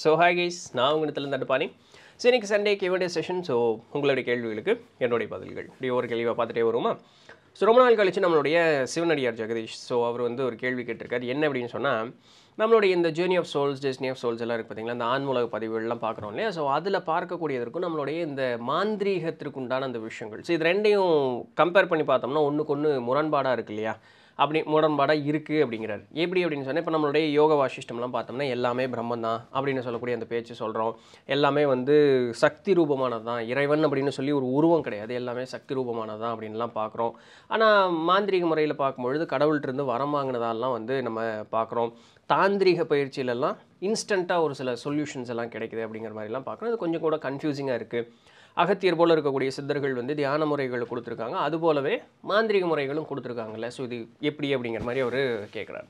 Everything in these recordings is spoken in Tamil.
ஸோ ஹாய் கைஸ் நான் உங்கள் இடத்துல தடுப்பானி ஸோ இன்றைக்கி சண்டே கேவண்டே செஷன் ஸோ உங்களுடைய கேள்விகளுக்கு என்னுடைய பதில்கள் இப்படி ஒரு கேள்வியை பார்த்துட்டே வருமா ஸோ ரொம்ப நாள் கழித்து நம்மளுடைய சிவனடியார் ஜெகதீஷ் ஸோ அவர் வந்து ஒரு கேள்வி கேட்டிருக்கார் என்ன அப்படின்னு சொன்னால் நம்மளுடைய இந்த journey of souls destiny of souls எல்லாம் இருக்குது பார்த்தீங்களா அந்த ஆன்மூலக பதிவுகள்லாம் பார்க்குறோம் இல்லையா ஸோ அதில் பார்க்கக்கூடியதற்கும் நம்மளுடைய இந்த மாந்திரீகத்திற்குண்டான அந்த விஷயங்கள் ஸோ இது ரெண்டையும் கம்பேர் பண்ணி பார்த்தோம்னா ஒன்றுக்கு ஒன்று முரண்பாடாக இருக்கு இல்லையா அப்படி முரண்பாடாக இருக்குது அப்படிங்கிறார் எப்படி அப்படின்னு சொன்னால் இப்போ நம்மளுடைய யோக வாசிஷ்டம்லாம் பார்த்தோம்னா எல்லாமே பிரம்மன் தான் அப்படின்னு சொல்லக்கூடிய அந்த பேச்சு சொல்கிறோம் எல்லாமே வந்து சக்தி ரூபமானது தான் இறைவன் அப்படின்னு சொல்லி ஒரு உருவம் கிடையாது எல்லாமே சக்தி ரூபமானது தான் அப்படின்லாம் பார்க்குறோம் ஆனால் மாந்திரிக முறையில் பார்க்கும்பொழுது கடவுள்கிட்டருந்து வரம் வாங்கினதாலாம் வந்து நம்ம பார்க்குறோம் தாந்திரிக பயிற்சியிலலாம் இன்ஸ்டண்ட்டாக ஒரு சில சொல்யூஷன்ஸ் எல்லாம் கிடைக்குது அப்படிங்கிற மாதிரிலாம் பார்க்குறோம் அது கொஞ்சம் கூட கன்ஃபியூசிங்காக இருக்குது அகத்தியர் போல் இருக்கக்கூடிய சித்தர்கள் வந்து தியான முறைகள் கொடுத்துருக்காங்க அது போலவே மாந்திரிக முறைகளும் கொடுத்துருக்காங்கல்ல ஸோ இது எப்படி அப்படிங்கிற மாதிரி அவர் கேட்குறாரு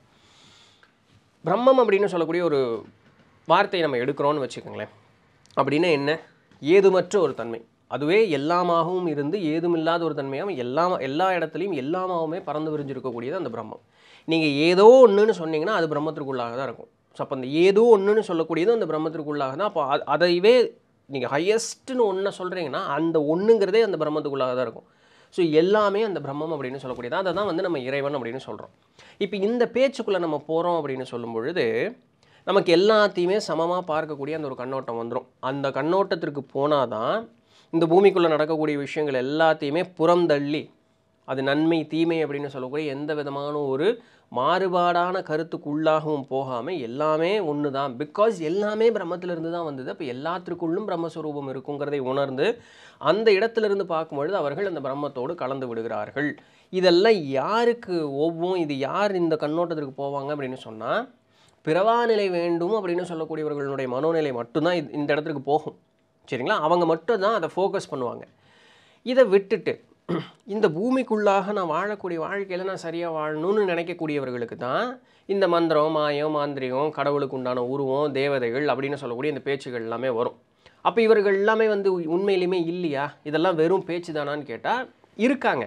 பிரம்மம் அப்படின்னு சொல்லக்கூடிய ஒரு வார்த்தையை நம்ம எடுக்கிறோன்னு வச்சுக்கோங்களேன் அப்படின்னா என்ன ஏதுமற்ற ஒரு தன்மை அதுவே எல்லாமாகவும் இருந்து ஏதுமில்லாத ஒரு தன்மையாகவும் எல்லா எல்லா இடத்துலையும் எல்லாமாகவுமே பறந்து விரிஞ்சிருக்கக்கூடியது அந்த பிரம்மம் நீங்கள் ஏதோ ஒன்றுன்னு சொன்னீங்கன்னா அது பிரம்மத்திற்குள்ளாக தான் இருக்கும் ஸோ அப்போ அந்த ஏதோ ஒன்றுன்னு சொல்லக்கூடியது அந்த பிரம்மத்திற்குள்ளாக தான் அப்போ அதைவே நீங்கள் ஹையஸ்ட்டுன்னு ஒன்று சொல்கிறீங்கன்னா அந்த ஒன்றுங்கிறதே அந்த பிரம்மத்துக்குள்ளாக தான் இருக்கும் ஸோ எல்லாமே அந்த பிரம்மம் அப்படின்னு சொல்லக்கூடியது அதை தான் வந்து நம்ம இறைவன் அப்படின்னு சொல்கிறோம் இப்போ இந்த பேச்சுக்குள்ளே நம்ம போகிறோம் அப்படின்னு சொல்லும் பொழுது நமக்கு எல்லாத்தையுமே சமமாக பார்க்கக்கூடிய அந்த ஒரு கண்ணோட்டம் வந்துடும் அந்த கண்ணோட்டத்திற்கு போனால் தான் இந்த பூமிக்குள்ளே நடக்கக்கூடிய விஷயங்கள் எல்லாத்தையுமே புறந்தள்ளி அது நன்மை தீமை அப்படின்னு சொல்லக்கூடிய எந்த விதமான ஒரு மாறுபாடான கருத்துக்கு உள்ளாகவும் போகாமல் எல்லாமே ஒன்று தான் பிகாஸ் எல்லாமே பிரம்மத்திலிருந்து தான் வந்தது அப்போ எல்லாத்திற்குள்ளும் பிரம்மஸ்வரூபம் இருக்குங்கிறதை உணர்ந்து அந்த இடத்துலேருந்து பார்க்கும்பொழுது அவர்கள் அந்த பிரம்மத்தோடு கலந்து விடுகிறார்கள் இதெல்லாம் யாருக்கு ஒவ்வொரு இது யார் இந்த கண்ணோட்டத்திற்கு போவாங்க அப்படின்னு சொன்னால் பிறவா நிலை வேண்டும் அப்படின்னு சொல்லக்கூடியவர்களுடைய மனோநிலை மட்டும்தான் இந்த இடத்துக்கு போகும் சரிங்களா அவங்க மட்டும் தான் அதை ஃபோக்கஸ் பண்ணுவாங்க இதை விட்டுட்டு இந்த பூமிக்குள்ளாக நான் வாழக்கூடிய வாழ்க்கையில் நான் சரியாக வாழணும்னு நினைக்கக்கூடியவர்களுக்கு தான் இந்த மந்திரம் மாயம் மாந்திரிகம் கடவுளுக்கு உண்டான உருவம் தேவதைகள் அப்படின்னு சொல்லக்கூடிய இந்த பேச்சுகள் எல்லாமே வரும் அப்போ இவர்கள் எல்லாமே வந்து உண்மையிலுமே இல்லையா இதெல்லாம் வெறும் பேச்சு தானான்னு கேட்டால் இருக்காங்க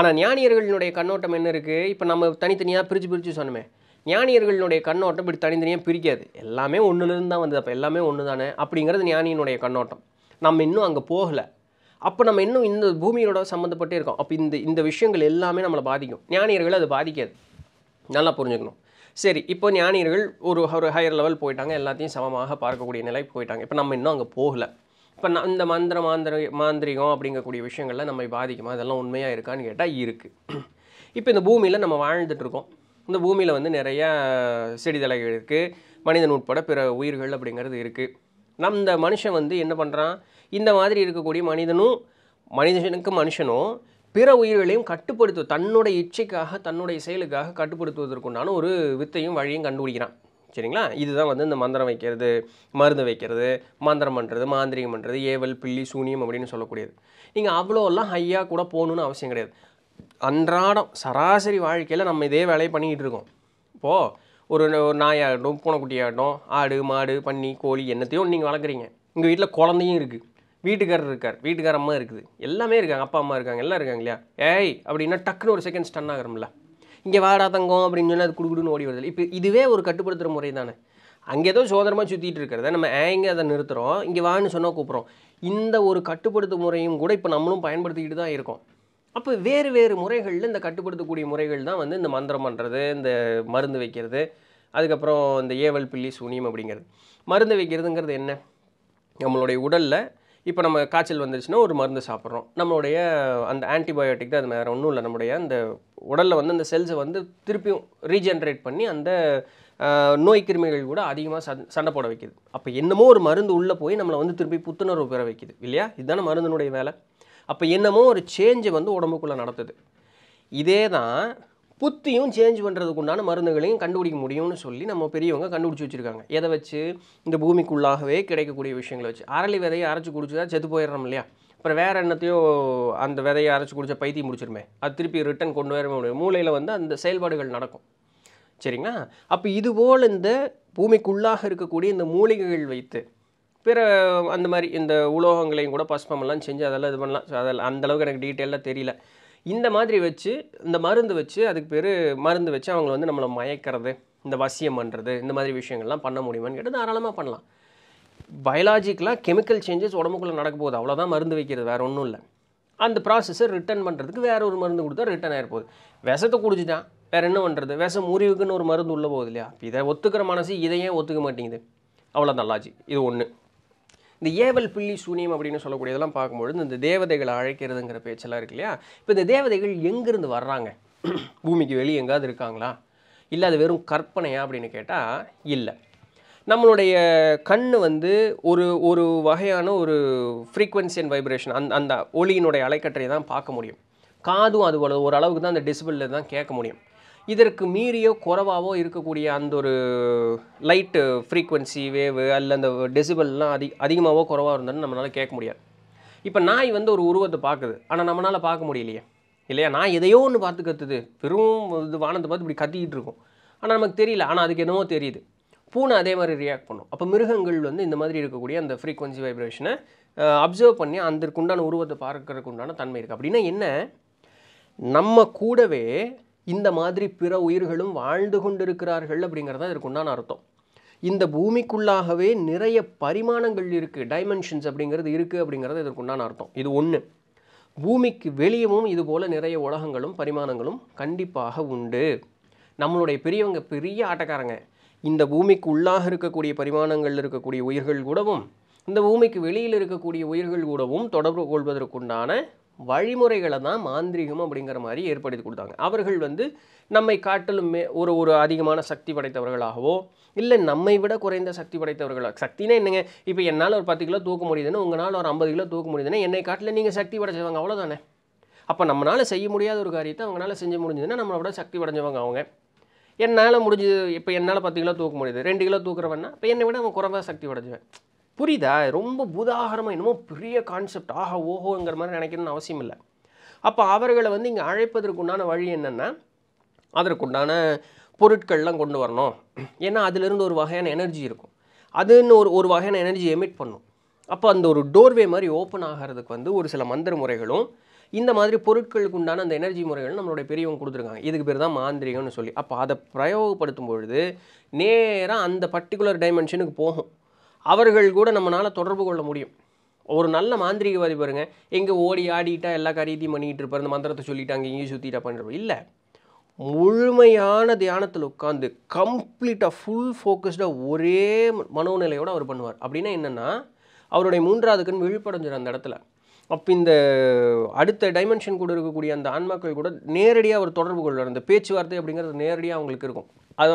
ஆனால் ஞானியர்களினுடைய கண்ணோட்டம் என்ன இருக்குது இப்போ நம்ம தனித்தனியாக பிரித்து பிரித்து சொன்னோமே ஞானியர்களினுடைய கண்ணோட்டம் இப்படி தனித்தனியாக பிரிக்காது எல்லாமே ஒன்றுலேருந்து தான் வந்தது அப்போ எல்லாமே ஒன்று தானே அப்படிங்கிறது ஞானியினுடைய கண்ணோட்டம் நம்ம இன்னும் அங்கே போகலை அப்போ நம்ம இன்னும் இந்த பூமியோட சம்மந்தப்பட்டே இருக்கோம் அப்போ இந்த இந்த விஷயங்கள் எல்லாமே நம்மளை பாதிக்கும் ஞானியர்கள் அது பாதிக்காது நல்லா புரிஞ்சுக்கணும் சரி இப்போ ஞானியர்கள் ஒரு ஒரு ஹையர் லெவல் போயிட்டாங்க எல்லாத்தையும் சமமாக பார்க்கக்கூடிய நிலை போயிட்டாங்க இப்போ நம்ம இன்னும் அங்கே போகலை இப்போ நான் இந்த மந்திர மாந்திர மாந்திரிகம் அப்படிங்கக்கூடிய விஷயங்கள்லாம் நம்மை பாதிக்குமா அதெல்லாம் உண்மையாக இருக்கான்னு கேட்டால் இருக்குது இப்போ இந்த பூமியில் நம்ம வாழ்ந்துட்டுருக்கோம் இந்த பூமியில் வந்து நிறையா செடிதலைகள் இருக்குது மனிதன் உட்பட பிற உயிர்கள் அப்படிங்கிறது இருக்குது நம் இந்த மனுஷன் வந்து என்ன பண்ணுறான் இந்த மாதிரி இருக்கக்கூடிய மனிதனும் மனிதனுக்கு மனுஷனும் பிற உயிர்களையும் கட்டுப்படுத்து தன்னுடைய இச்சைக்காக தன்னுடைய செயலுக்காக கட்டுப்படுத்துவதற்குண்டான ஒரு வித்தையும் வழியும் கண்டுபிடிக்கிறான் சரிங்களா இதுதான் வந்து இந்த மந்திரம் வைக்கிறது மருந்து வைக்கிறது மந்திரம் பண்ணுறது மாந்திரிகம் பண்ணுறது ஏவல் பில்லி சூனியம் அப்படின்னு சொல்லக்கூடியது நீங்கள் அவ்வளோலாம் ஹையாக கூட போகணுன்னு அவசியம் கிடையாது அன்றாடம் சராசரி வாழ்க்கையில் நம்ம இதே வேலையை பண்ணிக்கிட்டு இருக்கோம் இப்போது ஒரு நாயாகட்டும் பூனைக்குட்டியாகட்டும் ஆடு மாடு பன்னி கோழி என்னத்தையும் நீங்கள் வளர்க்குறீங்க எங்கள் வீட்டில் குழந்தையும் இருக்குது வீட்டுக்காரர் இருக்கார் வீட்டுக்கார அம்மா இருக்குது எல்லாமே இருக்காங்க அப்பா அம்மா இருக்காங்க எல்லாம் இருக்காங்க இல்லையா ஏய் அப்படின்னா டக்குன்னு ஒரு செகண்ட் ஸ்டன் ஆகிறோம்ல இங்கே வாடா தங்கம் அப்படின்னு சொன்னால் அது குடுக்குடுன்னு ஓடி வருது இப்போ இதுவே ஒரு கட்டுப்படுத்துகிற முறை தானே அங்கே ஏதோ சோதனமாக சுற்றிட்டு இருக்கிறத நம்ம ஏங்க அதை நிறுத்துகிறோம் இங்கே வான்னு சொன்னால் கூப்பிட்றோம் இந்த ஒரு கட்டுப்படுத்து முறையும் கூட இப்போ நம்மளும் பயன்படுத்திக்கிட்டு தான் இருக்கோம் அப்போ வேறு வேறு முறைகளில் இந்த கட்டுப்படுத்தக்கூடிய முறைகள் தான் வந்து இந்த மந்திரம் பண்ணுறது இந்த மருந்து வைக்கிறது அதுக்கப்புறம் இந்த ஏவல் பில்லி சூனியம் அப்படிங்கிறது மருந்து வைக்கிறதுங்கிறது என்ன நம்மளுடைய உடலில் இப்போ நம்ம காய்ச்சல் வந்துருச்சுன்னா ஒரு மருந்து சாப்பிட்றோம் நம்மளுடைய அந்த ஆன்டிபயோட்டிக் தான் அது வேறு ஒன்றும் இல்லை நம்முடைய அந்த உடலில் வந்து அந்த செல்ஸை வந்து திருப்பியும் ரீஜென்ரேட் பண்ணி அந்த நோய் கிருமிகள் கூட அதிகமாக சண்டை போட வைக்கிது அப்போ என்னமோ ஒரு மருந்து உள்ளே போய் நம்மளை வந்து திருப்பி புத்துணர்வு பெற வைக்கிது இல்லையா இதுதானே மருந்தினுடைய வேலை அப்போ என்னமோ ஒரு சேஞ்சை வந்து உடம்புக்குள்ளே நடத்துது இதே தான் புத்தியும் சேஞ்ச் பண்ணுறதுக்கு உண்டான மருந்துகளையும் கண்டுபிடிக்க முடியும்னு சொல்லி நம்ம பெரியவங்க கண்டுபிடிச்சி வச்சுருக்காங்க எதை வச்சு இந்த பூமிக்குள்ளாகவே கிடைக்கக்கூடிய விஷயங்களை வச்சு அரளி விதையை அரைச்சி குடிச்சா செத்து போயிடுறோம் இல்லையா அப்புறம் வேறு என்னத்தையோ அந்த விதையை அரைச்சி குடிச்சா பைத்தியம் முடிச்சிருமே அது திருப்பி ரிட்டன் கொண்டு வர முடியும் மூளையில் வந்து அந்த செயல்பாடுகள் நடக்கும் சரிங்களா அப்போ இதுபோல் இந்த பூமிக்குள்ளாக இருக்கக்கூடிய இந்த மூலிகைகள் வைத்து பிற அந்த மாதிரி இந்த உலோகங்களையும் கூட பஸ்பமெல்லாம் செஞ்சு அதெல்லாம் இது பண்ணலாம் அதெல்லாம் அந்தளவுக்கு எனக்கு டீட்டெயிலாக தெரியல இந்த மாதிரி வச்சு இந்த மருந்து வச்சு அதுக்கு பேர் மருந்து வச்சு அவங்கள வந்து நம்மளை மயக்கிறது இந்த வசியம் பண்ணுறது இந்த மாதிரி விஷயங்கள்லாம் பண்ண முடியுமான்னு கேட்டால் தாராளமாக பண்ணலாம் பயாலாஜிக்கலாக கெமிக்கல் சேஞ்சஸ் உடம்புக்குள்ளே நடக்க போகுது அவ்வளோதான் மருந்து வைக்கிறது வேறு ஒன்றும் இல்லை அந்த ப்ராசஸை ரிட்டர்ன் பண்ணுறதுக்கு வேறு ஒரு மருந்து கொடுத்தா ரிட்டர்ன் ஆகிருப்போகுது விஷத்தை குடிச்சுட்டான் வேறு என்ன பண்ணுறது விஷம் முறிவுக்குன்னு ஒரு மருந்து உள்ளே போகுது இல்லையா இதை ஒத்துக்கிற மனசு இதையே ஒத்துக்க மாட்டேங்குது அவ்வளோதான் லாஜிக் இது ஒன்று இந்த ஏவல் பில்லி சூனியம் அப்படின்னு சொல்லக்கூடியதெல்லாம் பார்க்கும்பொழுது இந்த தேவதைகளை அழைக்கிறதுங்கிற பேச்செல்லாம் இருக்கு இல்லையா இப்போ இந்த தேவதைகள் எங்கேருந்து வர்றாங்க பூமிக்கு வெளியே எங்காவது இருக்காங்களா இல்லை அது வெறும் கற்பனையா அப்படின்னு கேட்டால் இல்லை நம்மளுடைய கண் வந்து ஒரு ஒரு வகையான ஒரு ஃப்ரீக்வன்சி அண்ட் வைப்ரேஷன் அந் அந்த ஒளியினுடைய அலைக்கற்றையை தான் பார்க்க முடியும் காதும் அது ஓரளவுக்கு தான் அந்த டிசிபிளில் தான் கேட்க முடியும் இதற்கு மீறியோ குறவாவோ இருக்கக்கூடிய அந்த ஒரு லைட்டு ஃப்ரீக்வன்சி வேவு அல்ல அந்த டெசிபல்லாம் அதிக அதிகமாகவோ குறவாக இருந்தாலும் நம்மளால் கேட்க முடியாது இப்போ நாய் வந்து ஒரு உருவத்தை பார்க்குது ஆனால் நம்மளால் பார்க்க முடியலையே இல்லையா நான் எதையோ ஒன்று பார்த்து கத்துது வெறும் இது வானத்தை பார்த்து இப்படி கத்திக்கிட்டு இருக்கும் ஆனால் நமக்கு தெரியல ஆனால் அதுக்கு என்னவோ தெரியுது பூனை அதே மாதிரி ரியாக்ட் பண்ணும் அப்போ மிருகங்கள் வந்து இந்த மாதிரி இருக்கக்கூடிய அந்த ஃப்ரீக்வன்சி வைப்ரேஷனை அப்சர்வ் பண்ணி அதற்குண்டான உருவத்தை பார்க்கறதுக்கு உண்டான தன்மை இருக்குது அப்படின்னா என்ன நம்ம கூடவே இந்த மாதிரி பிற உயிர்களும் வாழ்ந்து கொண்டிருக்கிறார்கள் அப்படிங்கிறத இதற்கு உண்டான அர்த்தம் இந்த பூமிக்குள்ளாகவே நிறைய பரிமாணங்கள் இருக்குது டைமென்ஷன்ஸ் அப்படிங்கிறது இருக்குது அப்படிங்கிறது இதற்கு உண்டான அர்த்தம் இது ஒன்று பூமிக்கு வெளியவும் இது போல் நிறைய உலகங்களும் பரிமாணங்களும் கண்டிப்பாக உண்டு நம்மளுடைய பெரியவங்க பெரிய ஆட்டக்காரங்க இந்த பூமிக்கு உள்ளாக இருக்கக்கூடிய பரிமாணங்கள் இருக்கக்கூடிய உயிர்கள் கூடவும் இந்த பூமிக்கு வெளியில் இருக்கக்கூடிய உயிர்கள் கூடவும் தொடர்பு கொள்வதற்குண்டான வழிமுறைகளை தான் மாந்திரிகம் அப்படிங்கிற மாதிரி ஏற்படுத்தி கொடுத்தாங்க அவர்கள் வந்து நம்மை காட்டிலும் ஒரு ஒரு அதிகமான சக்தி படைத்தவர்களாகவோ இல்லை நம்மை விட குறைந்த சக்தி படைத்தவர்களாக சக்தினா என்னங்க இப்போ என்னால் ஒரு பத்து கிலோ தூக்க முடியுதுன்னு உங்களால் ஒரு ஐம்பது கிலோ தூக்க முடியுதுன்னா என்னை காட்டில் நீங்கள் சக்தி படைச்சவங்க அவ்வளோதானே அப்போ நம்மளால் செய்ய முடியாத ஒரு காரியத்தை அவங்களால செஞ்சு முடிஞ்சதுன்னா நம்மளை விட சக்தி படைஞ்சவங்க அவங்க என்னால் முடிஞ்சது இப்போ என்னால் பத்து கிலோ தூக்க முடியுது ரெண்டு கிலோ தூக்குறவன்னா இப்போ என்னை விட அவன் குறைவாக சக்தி படைஞ்சுவேன் புரியுதா ரொம்ப புதாகரமாக என்னமோ பெரிய கான்செப்ட் ஆக ஓஹோங்கிற மாதிரி நினைக்கணும்னு அவசியம் இல்லை அப்போ அவர்களை வந்து இங்கே அழைப்பதற்கு உண்டான வழி என்னென்னா அதற்குண்டான பொருட்கள்லாம் கொண்டு வரணும் ஏன்னா அதுலேருந்து ஒரு வகையான எனர்ஜி இருக்கும் அதுன்னு ஒரு ஒரு வகையான எனர்ஜி எமிட் பண்ணும் அப்போ அந்த ஒரு டோர்வே மாதிரி ஓப்பன் ஆகிறதுக்கு வந்து ஒரு சில மந்திர முறைகளும் இந்த மாதிரி பொருட்களுக்கு உண்டான அந்த எனர்ஜி முறைகள் நம்மளுடைய பெரியவங்க கொடுத்துருக்காங்க இதுக்கு பேர் தான் மாந்திரிகம்னு சொல்லி அப்போ அதை பிரயோகப்படுத்தும் பொழுது நேராக அந்த பர்டிகுலர் டைமென்ஷனுக்கு போகும் அவர்கள் கூட நம்மளால் தொடர்பு கொள்ள முடியும் ஒரு நல்ல மாந்திரிகவாதி பாருங்கள் எங்கே ஓடி ஆடிட்டா எல்லா கரீதியும் பண்ணிகிட்டு இருப்பார் இந்த மந்திரத்தை சொல்லிட்டு அங்கே இங்கேயும் சுற்றிட்டா பண்ணுறப்ப இல்லை முழுமையான தியானத்தில் உட்காந்து கம்ப்ளீட்டாக ஃபுல் ஃபோக்கஸ்டாக ஒரே மனோநிலையோடு அவர் பண்ணுவார் அப்படின்னா என்னென்னா அவருடைய மூன்றாவது கண் விழிப்படைஞ்சிடும் அந்த இடத்துல அப்போ இந்த அடுத்த டைமென்ஷன் கூட இருக்கக்கூடிய அந்த ஆன்மாக்கள் கூட நேரடியாக அவர் தொடர்பு கொள்வார் அந்த பேச்சுவார்த்தை அப்படிங்கிறது நேரடியாக அவங்களுக்கு இருக்கும்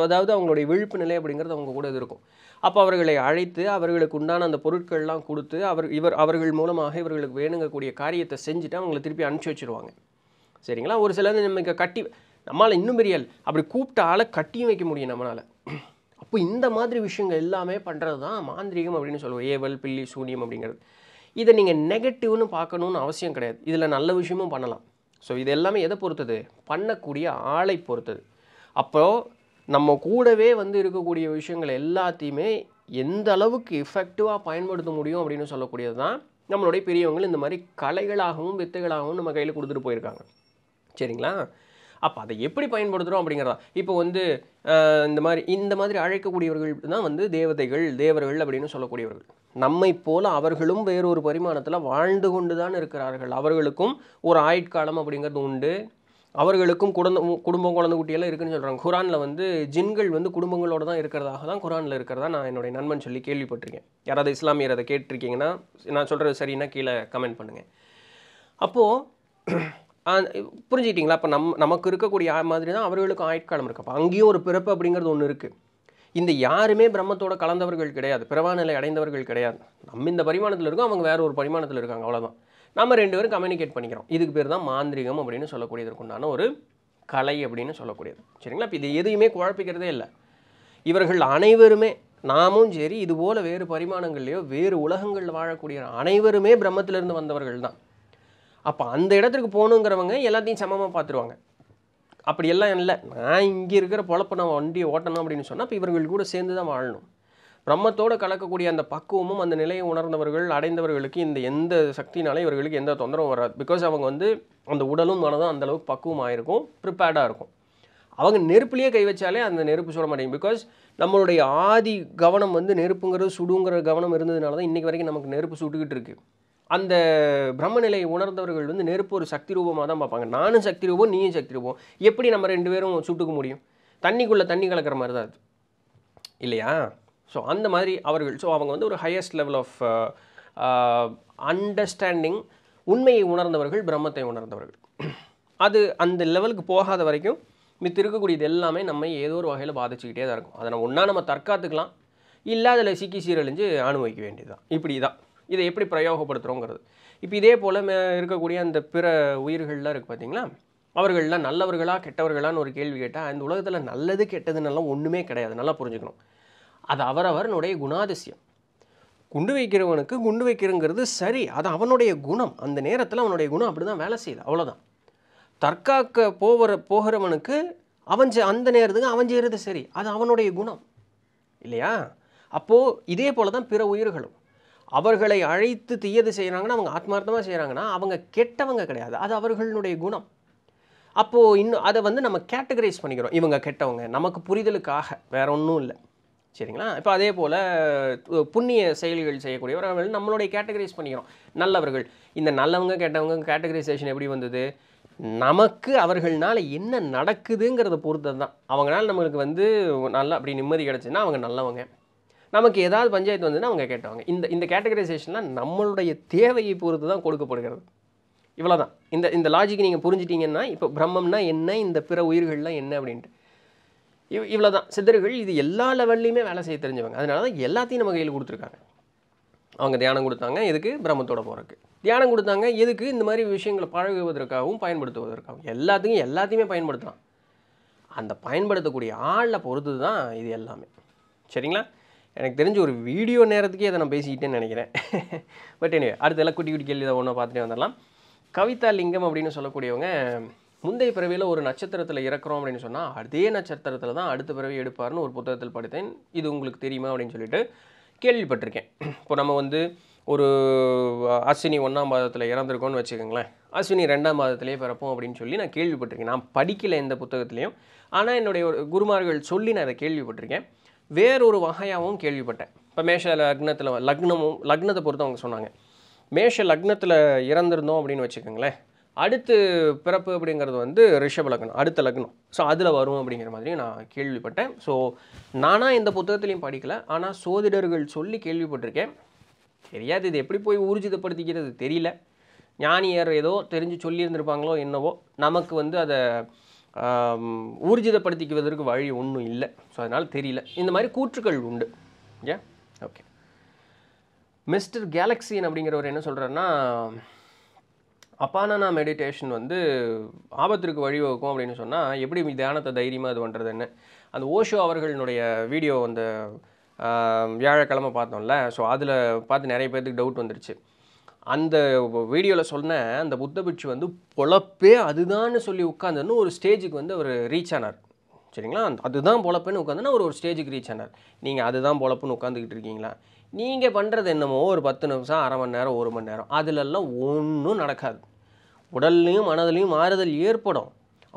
அதாவது அவங்களுடைய விழிப்பு நிலை அப்படிங்கிறது அவங்க கூட இது இருக்கும் அப்போ அவர்களை அழைத்து அவர்களுக்கு உண்டான அந்த பொருட்கள்லாம் கொடுத்து அவர் இவர் அவர்கள் மூலமாக இவர்களுக்கு வேணுங்கக்கூடிய காரியத்தை செஞ்சுட்டு அவங்களை திருப்பி அனுப்பிச்சி வச்சுருவாங்க சரிங்களா ஒரு நம்ம நமக்கு கட்டி நம்மளால் இன்னும் பெரிய அப்படி கூப்பிட்ட ஆளை கட்டியும் வைக்க முடியும் நம்மளால் அப்போ இந்த மாதிரி விஷயங்கள் எல்லாமே பண்ணுறது தான் மாந்திரிகம் அப்படின்னு சொல்லுவோம் ஏவல் பில்லி சூனியம் அப்படிங்கிறது இதை நீங்கள் நெகட்டிவ்னு பார்க்கணுன்னு அவசியம் கிடையாது இதில் நல்ல விஷயமும் பண்ணலாம் ஸோ இது எல்லாமே எதை பொறுத்தது பண்ணக்கூடிய ஆளை பொறுத்தது அப்போது நம்ம கூடவே வந்து இருக்கக்கூடிய விஷயங்கள் எல்லாத்தையுமே எந்த அளவுக்கு எஃபெக்டிவாக பயன்படுத்த முடியும் அப்படின்னு சொல்லக்கூடியது தான் நம்மளுடைய பெரியவங்கள் இந்த மாதிரி கலைகளாகவும் வித்தைகளாகவும் நம்ம கையில் கொடுத்துட்டு போயிருக்காங்க சரிங்களா அப்போ அதை எப்படி பயன்படுத்துகிறோம் அப்படிங்கிறதா இப்போ வந்து இந்த மாதிரி இந்த மாதிரி அழைக்கக்கூடியவர்கள் தான் வந்து தேவதைகள் தேவர்கள் அப்படின்னு சொல்லக்கூடியவர்கள் நம்மை போல அவர்களும் வேறொரு பரிமாணத்தில் வாழ்ந்து கொண்டு தான் இருக்கிறார்கள் அவர்களுக்கும் ஒரு ஆயுட்காலம் அப்படிங்கிறது உண்டு அவர்களுக்கும் குடும்பம் குடும்பம் குழந்தை குட்டியெல்லாம் இருக்குன்னு சொல்கிறாங்க குரானில் வந்து ஜின்கள் வந்து குடும்பங்களோட தான் இருக்கிறதாக தான் குரானில் இருக்கிறதா நான் என்னுடைய நண்பன் சொல்லி கேள்விப்பட்டிருக்கேன் யாராவது இஸ்லாமியர் அதை கேட்டிருக்கீங்கன்னா நான் சொல்கிறது சரின்னா கீழே கமெண்ட் பண்ணுங்கள் அப்போது புரிஞ்சுக்கிட்டிங்களா அப்போ நம் நமக்கு இருக்கக்கூடிய மாதிரி தான் அவர்களுக்கும் ஆயுட்காலம் இருக்குது அப்போ அங்கேயும் ஒரு பிறப்பு அப்படிங்கிறது ஒன்று இருக்குது இந்த யாருமே பிரம்மத்தோட கலந்தவர்கள் கிடையாது பிறவாநிலை அடைந்தவர்கள் கிடையாது நம்ம இந்த பரிமாணத்தில் இருக்கோம் அவங்க வேறு ஒரு பரிமாணத்தில் இருக்காங்க அவ்வளோதான் நம்ம ரெண்டு பேரும் கம்யூனிகேட் பண்ணிக்கிறோம் இதுக்கு பேர் தான் மாந்திரிகம் அப்படின்னு சொல்லக்கூடியதற்குண்டான ஒரு கலை அப்படின்னு சொல்லக்கூடியது சரிங்களா இப்போ இது எதையுமே குழப்பிக்கிறதே இல்லை இவர்கள் அனைவருமே நாமும் சரி இதுபோல் வேறு பரிமாணங்கள்லையோ வேறு உலகங்களில் வாழக்கூடிய அனைவருமே பிரம்மத்திலிருந்து வந்தவர்கள் தான் அப்போ அந்த இடத்துக்கு போகணுங்கிறவங்க எல்லாத்தையும் சமமாக பார்த்துருவாங்க அப்படியெல்லாம் இல்லை நான் இங்கே இருக்கிற பொழப்ப நான் வண்டியை ஓட்டணும் அப்படின்னு சொன்னால் இப்போ இவர்கள் கூட சேர்ந்து தான் வாழணும் பிரம்மத்தோடு கலக்கக்கூடிய அந்த பக்குவமும் அந்த நிலையை உணர்ந்தவர்கள் அடைந்தவர்களுக்கு இந்த எந்த சக்தினாலே இவர்களுக்கு எந்த தொந்தரவும் வராது பிகாஸ் அவங்க வந்து அந்த உடலும் மனதும் அந்தளவுக்கு பக்குவம் ஆகிருக்கும் ப்ரிப்பேர்டாக இருக்கும் அவங்க நெருப்புலேயே கை வச்சாலே அந்த நெருப்பு சுட மாட்டேங்க பிகாஸ் நம்மளுடைய ஆதி கவனம் வந்து நெருப்புங்கிறது சுடுங்கிற கவனம் இருந்ததுனால தான் இன்றைக்கி வரைக்கும் நமக்கு நெருப்பு சுட்டுக்கிட்டு இருக்குது அந்த பிரம்மநிலையை உணர்ந்தவர்கள் வந்து நெருப்பு ஒரு சக்தி ரூபமாக தான் பார்ப்பாங்க நானும் சக்தி ரூபம் நீயும் சக்தி ரூபம் எப்படி நம்ம ரெண்டு பேரும் சுட்டுக்க முடியும் தண்ணிக்குள்ளே தண்ணி கலக்கிற மாதிரி தான் அது இல்லையா ஸோ அந்த மாதிரி அவர்கள் ஸோ அவங்க வந்து ஒரு ஹையஸ்ட் லெவல் ஆஃப் அண்டர்ஸ்டாண்டிங் உண்மையை உணர்ந்தவர்கள் பிரம்மத்தை உணர்ந்தவர்கள் அது அந்த லெவலுக்கு போகாத வரைக்கும் மித்த இருக்கக்கூடியது எல்லாமே நம்ம ஏதோ ஒரு வகையில் பாதிச்சுக்கிட்டே தான் இருக்கும் அதை நம்ம ஒன்றா நம்ம தற்காத்துக்கலாம் இல்லை அதில் சிக்கி சீரழிஞ்சு அனுபவிக்க வேண்டியது தான் இப்படி தான் இதை எப்படி பிரயோகப்படுத்துகிறோங்கிறது இப்போ இதே போல் இருக்கக்கூடிய அந்த பிற உயிர்கள்லாம் இருக்குது பார்த்திங்களா அவர்கள்லாம் நல்லவர்களா கெட்டவர்களான்னு ஒரு கேள்வி கேட்டால் அந்த உலகத்தில் நல்லது கெட்டதுன்னெல்லாம் ஒன்றுமே கிடையாது நல்லா புரிஞ்சுக்கணும் அது அவரவனுடைய குணாதிசயம் குண்டு வைக்கிறவனுக்கு குண்டு வைக்கிறங்கிறது சரி அது அவனுடைய குணம் அந்த நேரத்தில் அவனுடைய குணம் அப்படி தான் வேலை செய்யுது அவ்வளோதான் தற்காக்க போகிற போகிறவனுக்கு அவன் அந்த நேரத்துக்கு அவன் செய்கிறது சரி அது அவனுடைய குணம் இல்லையா அப்போது இதே போல் தான் பிற உயிர்களும் அவர்களை அழைத்து தீயது செய்கிறாங்கன்னா அவங்க ஆத்மார்த்தமாக செய்கிறாங்கன்னா அவங்க கெட்டவங்க கிடையாது அது அவர்களுடைய குணம் அப்போது இன்னும் அதை வந்து நம்ம கேட்டகரைஸ் பண்ணிக்கிறோம் இவங்க கெட்டவங்க நமக்கு புரிதலுக்காக வேற ஒன்றும் இல்லை சரிங்களா இப்போ அதே போல் புண்ணிய செயல்கள் செய்யக்கூடியவர்கள் நம்மளுடைய கேட்டகரைஸ் பண்ணிக்கிறோம் நல்லவர்கள் இந்த நல்லவங்க கேட்டவங்க கேட்டகரைசேஷன் எப்படி வந்தது நமக்கு அவர்களால் என்ன நடக்குதுங்கிறத பொறுத்தது தான் அவங்களால நம்மளுக்கு வந்து நல்லா அப்படி நிம்மதி கிடச்சுன்னா அவங்க நல்லவங்க நமக்கு ஏதாவது பஞ்சாயத்து வந்ததுன்னா அவங்க கேட்டவங்க இந்த இந்த கேட்டகரைசேஷன்லாம் நம்மளுடைய தேவையை பொறுத்து தான் கொடுக்கப்படுகிறது இவ்வளோதான் இந்த இந்த லாஜிக் நீங்கள் புரிஞ்சிட்டிங்கன்னா இப்போ பிரம்மம்னா என்ன இந்த பிற உயிர்கள்லாம் என்ன அப்படின்ட்டு இவ் இவ்வளோ தான் சித்தர்கள் இது எல்லா லெவல்லையுமே வேலை செய்ய தெரிஞ்சவங்க அதனால தான் எல்லாத்தையும் நம்ம கையில் கொடுத்துருக்காங்க அவங்க தியானம் கொடுத்தாங்க எதுக்கு பிரம்மத்தோட போகிறக்கு தியானம் கொடுத்தாங்க எதுக்கு இந்த மாதிரி விஷயங்களை பழகுவதற்காகவும் பயன்படுத்துவதற்காகவும் எல்லாத்துக்கும் எல்லாத்தையுமே பயன்படுத்தலாம் அந்த பயன்படுத்தக்கூடிய ஆளை பொறுத்து தான் இது எல்லாமே சரிங்களா எனக்கு தெரிஞ்ச ஒரு வீடியோ நேரத்துக்கே அதை நான் பேசிக்கிட்டேன்னு நினைக்கிறேன் பட் எனவே அடுத்த எல்லாம் குட்டி குட்டி கேள்வி தான் ஒன்றா பார்த்துட்டே வந்துடலாம் கவிதா லிங்கம் அப்படின்னு சொல்லக்கூடியவங்க முந்தைய பிறவியில் ஒரு நட்சத்திரத்தில் இறக்குறோம் அப்படின்னு சொன்னால் அதே நட்சத்திரத்தில் தான் அடுத்த பிறவி எடுப்பார்னு ஒரு புத்தகத்தில் படித்தேன் இது உங்களுக்கு தெரியுமா அப்படின்னு சொல்லிட்டு கேள்விப்பட்டிருக்கேன் இப்போ நம்ம வந்து ஒரு அஸ்வினி ஒன்றாம் மாதத்தில் இறந்துருக்கோன்னு வச்சுக்கோங்களேன் அஸ்வினி ரெண்டாம் மாதத்திலே பிறப்போம் அப்படின்னு சொல்லி நான் கேள்விப்பட்டிருக்கேன் நான் படிக்கலை எந்த புத்தகத்துலேயும் ஆனால் என்னுடைய ஒரு குருமார்கள் சொல்லி நான் அதை கேள்விப்பட்டிருக்கேன் வேறொரு வகையாகவும் கேள்விப்பட்டேன் இப்போ மேஷ லக்னத்தில் லக்னமும் லக்னத்தை பொறுத்து அவங்க சொன்னாங்க மேஷ லக்னத்தில் இறந்துருந்தோம் அப்படின்னு வச்சுக்கோங்களேன் அடுத்து பிறப்பு அப்படிங்கிறது வந்து ரிஷப லக்னம் அடுத்த லக்னம் ஸோ அதில் வரும் அப்படிங்கிற மாதிரி நான் கேள்விப்பட்டேன் ஸோ நானாக எந்த புத்தகத்துலையும் படிக்கலை ஆனால் சோதிடர்கள் சொல்லி கேள்விப்பட்டிருக்கேன் தெரியாது இது எப்படி போய் ஊர்ஜிதப்படுத்திக்கிறது தெரியல ஞானியர் ஏதோ தெரிஞ்சு சொல்லியிருந்திருப்பாங்களோ என்னவோ நமக்கு வந்து அதை ஊர்ஜிதப்படுத்திக்குவதற்கு வழி ஒன்றும் இல்லை ஸோ அதனால் தெரியல இந்த மாதிரி கூற்றுக்கள் உண்டு ஏ ஓகே மிஸ்டர் கேலக்சின் அப்படிங்கிறவர் என்ன சொல்கிறேன்னா அப்பானனா மெடிடேஷன் வந்து ஆபத்திற்கு வழிவகுக்கும் அப்படின்னு சொன்னால் எப்படி தியானத்தை தைரியமாக இது பண்ணுறதுன்னு அந்த ஓஷோ அவர்களினுடைய வீடியோ அந்த வியாழக்கிழமை பார்த்தோம்ல ஸோ அதில் பார்த்து நிறைய பேர்த்துக்கு டவுட் வந்துருச்சு அந்த வீடியோவில் சொன்ன அந்த புத்த பிட்சு வந்து பொழப்பே அதுதான்னு சொல்லி உட்காந்துன்னு ஒரு ஸ்டேஜுக்கு வந்து அவர் ரீச் ஆனார் சரிங்களா அதுதான் பொழப்புன்னு உட்காந்துன்னா ஒரு ஒரு ஸ்டேஜுக்கு ரீச் ஆனார் நீங்கள் அதுதான் பொழப்புன்னு உட்காந்துக்கிட்டு இருக்கீங்களா நீங்கள் பண்ணுறது என்னமோ ஒரு பத்து நிமிஷம் அரை மணி நேரம் ஒரு மணி நேரம் அதிலெல்லாம் ஒன்றும் நடக்காது உடல்லையும் மனதிலையும் மாறுதல் ஏற்படும்